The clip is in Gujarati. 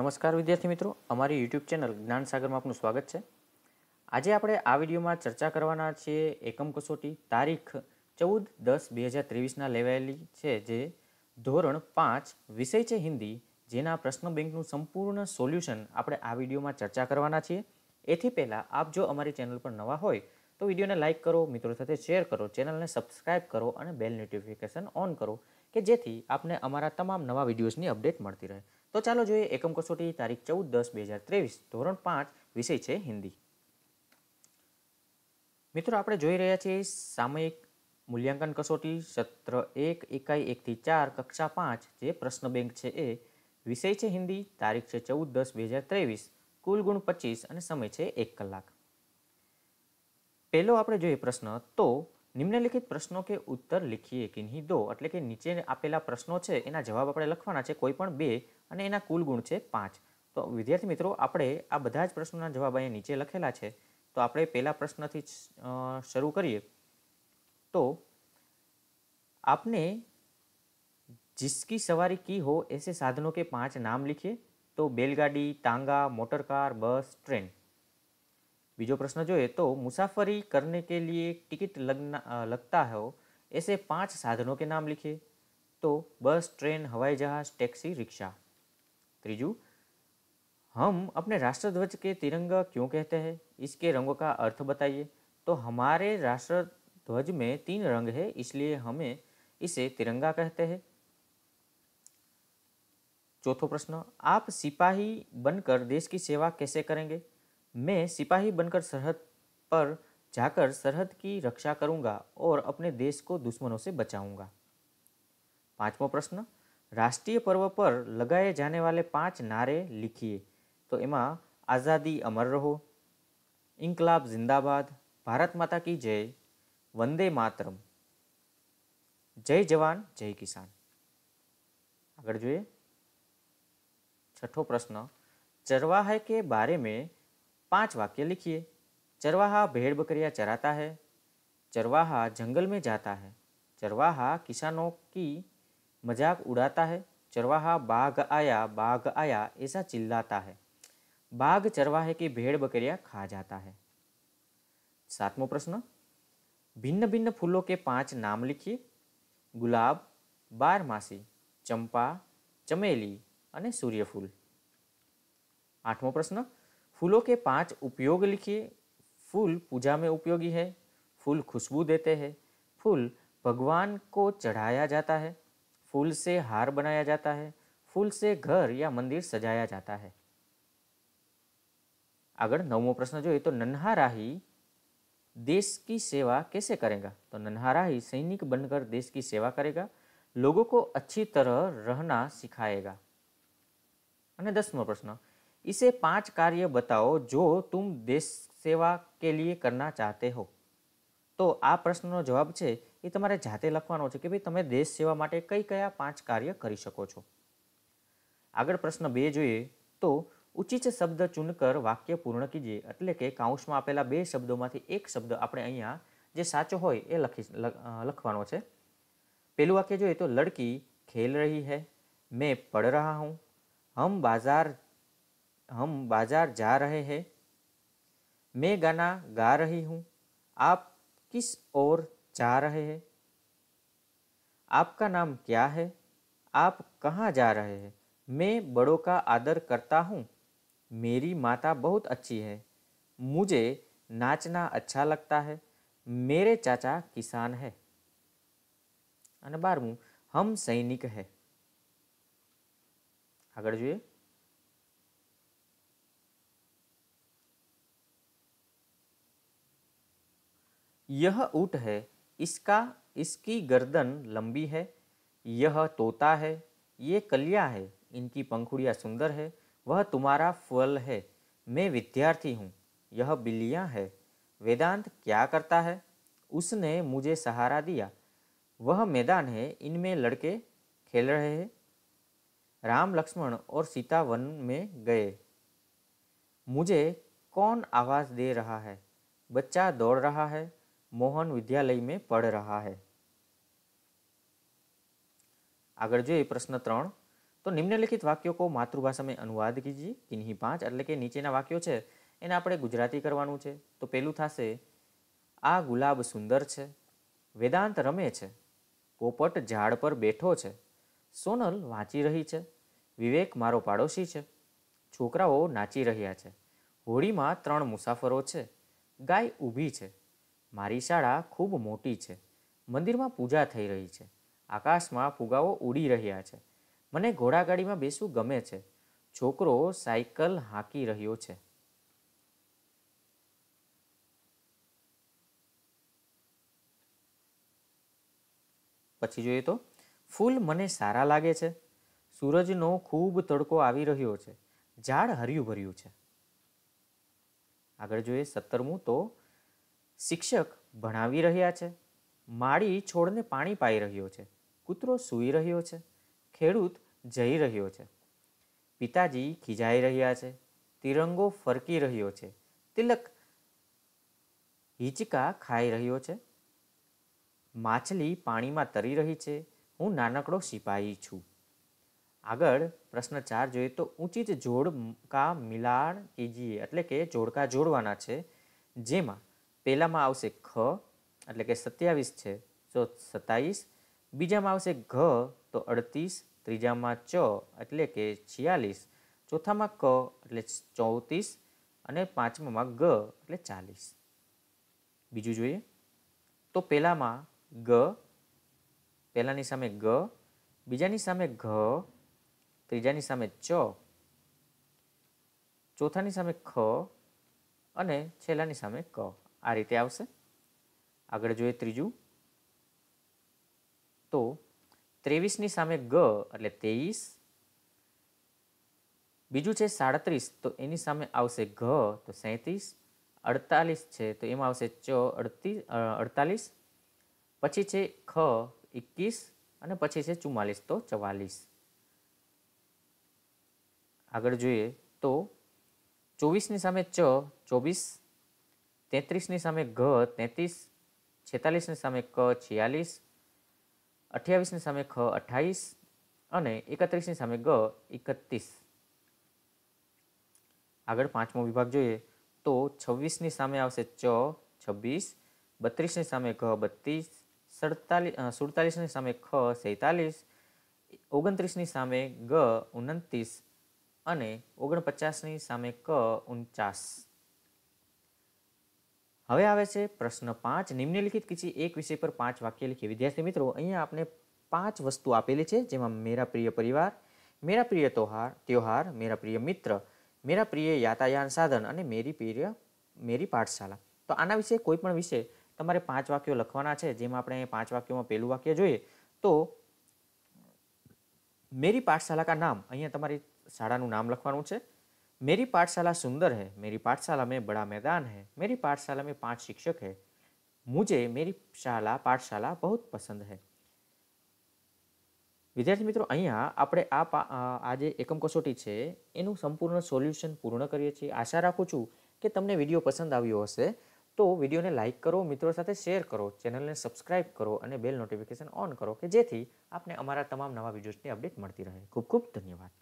નમસ્કાર વિદ્યાર્થી મિત્રો અમારી યુટ્યુબ ચેનલ જ્ઞાન સાગરમાં આપનું સ્વાગત છે આજે આપણે આ વિડીયોમાં ચર્ચા કરવાના છીએ એકમ કસોટી તારીખ ચૌદ દસ બે હજાર ત્રેવીસના લેવાયેલી છે જે ધોરણ પાંચ વિષય છે હિન્દી જેના પ્રશ્ન બેંકનું સંપૂર્ણ સોલ્યુશન આપણે આ વિડીયોમાં ચર્ચા કરવાના છીએ એથી પહેલાં આપ જો અમારી ચેનલ પર નવા હોય તો વિડીયોને લાઇક કરો મિત્રો સાથે શેર કરો ચેનલને સબસ્ક્રાઇબ કરો અને બેલ નોટિફિકેશન ઓન કરો કે જેથી આપને અમારા તમામ નવા વિડીયોઝની અપડેટ મળતી રહે તો ચાલો જોઈએ એકમ કસોટી તારીખ ચૌદ દસ બે હજાર ત્રેવીસ ધોરણ પાંચ વિષય છે હિન્દી મિત્રો આપણે જોઈ રહ્યા છીએ સામયિક મૂલ્યાંકન કસોટી સત્ર એક એકાઈ એકથી ચાર કક્ષા પાંચ જે પ્રશ્ન બેંક છે એ વિષય છે હિન્દી તારીખ છે ચૌદ દસ બે હજાર ત્રેવીસ કુલ ગુણ પચીસ અને સમય છે એક કલાક પહેલો આપણે જોઈએ પ્રશ્ન તો નિમ્નલિખિત પ્રશ્નો કે ઉત્તર લખીએ નહીં દો એટલે કે નીચે આપેલા પ્રશ્નો છે એના જવાબ આપણે લખવાના છે કોઈ પણ બે અને એના કુલ ગુણ છે પાંચ તો વિદ્યાર્થી મિત્રો આપણે આ બધા જ પ્રશ્નોના જવાબ અહીંયા નીચે લખેલા છે તો આપણે પહેલા પ્રશ્નથી શરૂ કરીએ તો આપને જિસકી સવારી કી હો એસે સાધનો કે પાંચ નામ લીખીએ તો બેલગાડી તાંગા મોટરકાર બસ ટ્રેન बीजो प्रश्न जो है तो मुसाफरी करने के लिए टिकट लगना लगता है ऐसे पांच साधनों के नाम लिखे तो बस ट्रेन हवाई जहाज टैक्सी रिक्शा त्रिजु हम अपने राष्ट्रध्वज के तिरंगा क्यों कहते हैं इसके रंगों का अर्थ बताइए तो हमारे राष्ट्रध्वज में तीन रंग है इसलिए हमें इसे तिरंगा कहते हैं चौथो प्रश्न आप सिपाही बनकर देश की सेवा कैसे करेंगे मैं सिपाही बनकर सरहद पर जाकर सरहद की रक्षा करूंगा और अपने देश को दुश्मनों से बचाऊंगा पांचवा प्रश्न राष्ट्रीय पर्व पर लगाए जाने वाले पांच नारे लिखिए तो एमा आज़ादी अमर रहो इनकलाब जिंदाबाद भारत माता की जय वंदे मातरम जय जवान जय किसान आगे जो छठो प्रश्न चरवाहे के बारे में पांच वाक्य लिखिए चरवाहा भेड़ बकरियां चराता है चरवाहा जंगल में जाता है चरवाहा किसानों की मजाक उड़ाता है चरवाहा बाघ आया बाघ आया ऐसा चिल्लाता है बाघ चरवाहे की भेड़ बकरियां खा जाता है सातवां प्रश्न भिन्न भिन्न फूलों के पांच नाम लिखिए गुलाब બારમાસી ચંપા ચમેલી અને सूर्यफूल આઠમો प्रश्न फूलों के पांच उपयोग लिखिए फूल पूजा में उपयोगी है फूल खुशबू देते हैं फूल भगवान को चढ़ाया जाता है फूल से हार बनाया जाता है फूल से घर या मंदिर सजाया जाता है अगर હે प्रश्न जो है तो नन्हा राही देश की सेवा कैसे करेगा तो नन्हा राही सैनिक बनकर देश की सेवा करेगा लोगों को अच्छी तरह रहना सिखाएगा અને प्रश्न इसे पांच कार्य बताओ जो तुम દેશ સેવા કે લીએ કરના ચાહતે હો તો આ પ્રશ્નનો જવાબ છે એ તમારે જાતે લખવાનો છે કે ભાઈ તમે દેશ સેવા માટે કઈ કયા પાંચ કાર્ય કરી શકો છો આગળ પ્રશ્ન બે જોઈએ તો ઉચિત શબ્દ ચૂનકર વાક્ય પૂર્ણ કીજીએ એટલે કે કાઉન્સમાં આપેલા બે શબ્દોમાંથી એક શબ્દ આપણે અહીંયા જે સાચો હોય એ લખી લખવાનો છે પહેલું વાક્ય જોઈએ તો લડકી ખેલ રહી હૈ મેં પડ રહા હું હમ બાજાર हम बाज़ार जा रहे हैं मैं गाना गा रही हूँ आप किस ओर जा रहे हैं आपका नाम क्या है आप कहाँ जा रहे हैं मैं बड़ों का आदर करता हूँ मेरी माता बहुत अच्छी है मुझे नाचना अच्छा लगता है मेरे चाचा किसान है અને हम सैनिक है आगे जुए यह ऊँट है इसका इसकी गर्दन लंबी है यह तोता है ये कलिया है इनकी पंखुड़ियाँ सुंदर है वह तुम्हारा फल है मैं विद्यार्थी हूँ यह बिल्लियाँ है वेदांत क्या करता है उसने मुझे सहारा दिया वह मैदान है इनमें लड़के खेल रहे हैं राम लक्ष्मण और सीता वन में गए मुझे कौन आवाज़ दे रहा है बच्चा दौड़ रहा है મોહન વિદ્યાલય મેં पढ़ रहा હૈ આગળ જોઈએ પ્રશ્ન ત્રણ તો નિમ્નલિખિત વાક્યો કો માતૃભાષા મેં અનુવાદ કીજીએ કિન્હી પાંચ એટલે કે નીચેના વાક્યો છે એને આપણે ગુજરાતી કરવાનું છે તો પેલું થશે આ ગુલાબ સુંદર છે વેદાંત રમે છે પોપટ ઝાડ પર બેઠો છે સોનલ વાંચી રહી છે વિવેક મારો પાડોશી છે છોકરાઓ નાચી રહ્યા છે હોળીમાં ત્રણ મુસાફરો છે ગાય ઊભી છે મારી શાળા ખૂબ મોટી છે મંદિરમાં પૂજા થઈ રહી છે આકાશમાં ફુગાઓ ઉડી રહ્યા છે મને ઘોડાગાડીમાં બેસવું ગમે છે છોકરો સાયકલ હાંકી રહ્યો છે પછી જોઈએ તો ફૂલ મને સારા લાગે છે સૂરજનો ખૂબ તડકો આવી રહ્યો છે ઝાડ હર્યું ભર્યું છે આગળ જોઈએ સત્તરમું તો શિક્ષક ભણાવી રહ્યા છે માળી છોડને પાણી પાઈ રહ્યો છે કૂતરો સૂઈ રહ્યો છે ખેડૂત જઈ રહ્યો છે પિતાજી ખીજાઈ રહ્યા છે તિરંગો ફરકી રહ્યો છે તિલક હિંચકા ખાઈ રહ્યો છે માછલી પાણીમાં તરી રહી છે હું નાનકડો સિપાહી છું આગળ પ્રશ્ન ચાર જોઈએ તો ઉચિત જોડકા મિલાણ કીજીએ એટલે કે જોડકા જોડવાના છે જેમાં પહેલામાં આવશે ખ એટલે કે સત્યાવીસ છે તો સત્તાવીસ બીજામાં આવશે ઘ તો અડતીસ ત્રીજામાં ચ એટલે કે છિયાલીસ ચોથામાં ક એટલે ચોત્રીસ અને પાંચમામાં ગ એટલે ચાલીસ બીજું જોઈએ તો પહેલામાં ગ પહેલાંની સામે ગ બીજાની સામે ઘ ત્રીજાની સામે ચ ચોથાની સામે ખ અને છેલ્લાની સામે ક આ રીતે આવશે આગળ જોઈએ ત્રીજું તો ત્રેવીસની સામે ગ એટલે ત્રેવીસ બીજું છે સાડત્રીસ તો એની સામે આવશે ઘ તો સેંત્રીસ અડતાલીસ છે તો એમાં આવશે ચ અડતીસ અડતાલીસ પછી છે ખ એકવીસ અને પછી છે ચુમ્માલીસ તો ચવાલીસ આગળ જોઈએ તો ચોવીસની સામે ચ ચોવીસ તેત્રીસની સામે ઘ તેત્રીસ છેતાલીસની સામે ક છિયાલીસ અઠ્યાવીસની સામે ખ અઠ્ઠાવીસ અને એકત્રીસની સામે ગ એકત્રીસ આગળ પાંચમો વિભાગ જોઈએ તો છવ્વીસની સામે આવશે ચ છવ્વીસ બત્રીસની સામે ઘ બત્રીસ સડતાલીસ સુડતાલીસની સામે ખ સૈતાલીસ ઓગણત્રીસની સામે ગ ઓગણત્રીસ અને ઓગણપચાસની સામે ક ઉનચાસ હવે આવે છે પ્રશ્ન પાંચ નિમ્નલિખિત કિસી એક વિષય પર પાંચ વાક્ય લખીએ વિદ્યાર્થી મિત્રો અહીંયા આપણે પાંચ વસ્તુ આપેલી છે જેમાં મેરા પ્રિય પરિવાર મેરા પ્રિય તોહાર તહેવાર મેરા પ્રિય મિત્ર મેરા પ્રિય યાતાયાન સાધન અને મેરી પ્રિય મેરી પાઠશાલા તો આના વિશે કોઈ પણ વિષય તમારે પાંચ વાક્યો લખવાના છે જેમાં આપણે પાંચ વાક્યોમાં પહેલું વાક્ય જોઈએ તો મેરી પાઠશાલા કા નામ અહીંયા તમારી શાળાનું નામ લખવાનું છે मेरी पाठशाला सुंदर है मेरी पाठशाला में बड़ा मैदान है मेरी पाठशाला में पांच शिक्षक है मुझे मेरी શાળા પાઠશાલા બહુ પસંદ છે વિદ્યાર્થી મિત્રો અહીંયા આપણે આ આ જે એકમ કસોટી છે એનું સંપૂર્ણ સોલ્યુશન પૂર્ણ કરીએ છીએ આશા રાખું છું કે તમને વિડીયો પસંદ આવ્યો હશે તો વિડીયોને લાઇક કરો મિત્રો સાથે શેર કરો ચેનલને સબસ્ક્રાઇબ કરો અને બેલ નોટિફિકેશન ઓન કરો કે જેથી આપને અમારા તમામ નવા વિડીયોઝની અપડેટ મળતી રહે ખૂબ ખૂબ ધન્યવાદ